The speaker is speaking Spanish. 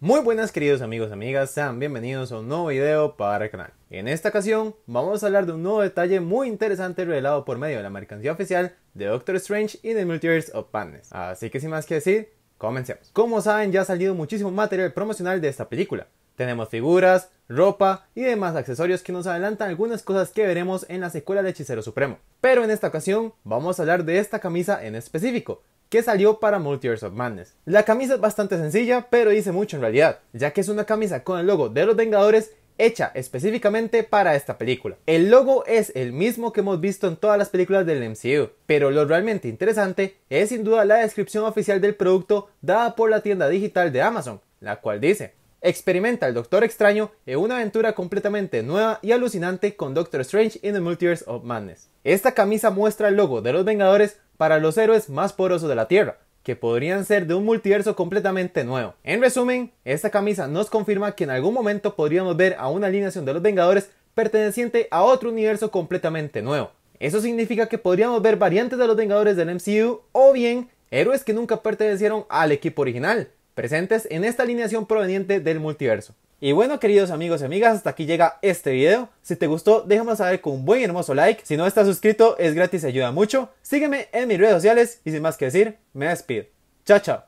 Muy buenas queridos amigos y amigas, sean bienvenidos a un nuevo video para el canal. En esta ocasión vamos a hablar de un nuevo detalle muy interesante revelado por medio de la mercancía oficial de Doctor Strange y The Multiverse of Madness. Así que sin más que decir, comencemos. Como saben ya ha salido muchísimo material promocional de esta película. Tenemos figuras, ropa y demás accesorios que nos adelantan algunas cosas que veremos en la secuela de Hechicero Supremo. Pero en esta ocasión vamos a hablar de esta camisa en específico, que salió para Multiverse of Madness. La camisa es bastante sencilla, pero dice mucho en realidad, ya que es una camisa con el logo de los Vengadores hecha específicamente para esta película. El logo es el mismo que hemos visto en todas las películas del MCU, pero lo realmente interesante es sin duda la descripción oficial del producto dada por la tienda digital de Amazon, la cual dice, experimenta el Doctor Extraño en una aventura completamente nueva y alucinante con Doctor Strange in the Multiverse of Madness. Esta camisa muestra el logo de los Vengadores para los héroes más poderosos de la Tierra, que podrían ser de un multiverso completamente nuevo. En resumen, esta camisa nos confirma que en algún momento podríamos ver a una alineación de los Vengadores perteneciente a otro universo completamente nuevo. Eso significa que podríamos ver variantes de los Vengadores del MCU o bien héroes que nunca pertenecieron al equipo original, presentes en esta alineación proveniente del multiverso. Y bueno, queridos amigos y amigas, hasta aquí llega este video. Si te gustó, déjame saber con un buen y hermoso like. Si no estás suscrito, es gratis y ayuda mucho. Sígueme en mis redes sociales y sin más que decir, me despido. Chao, chao.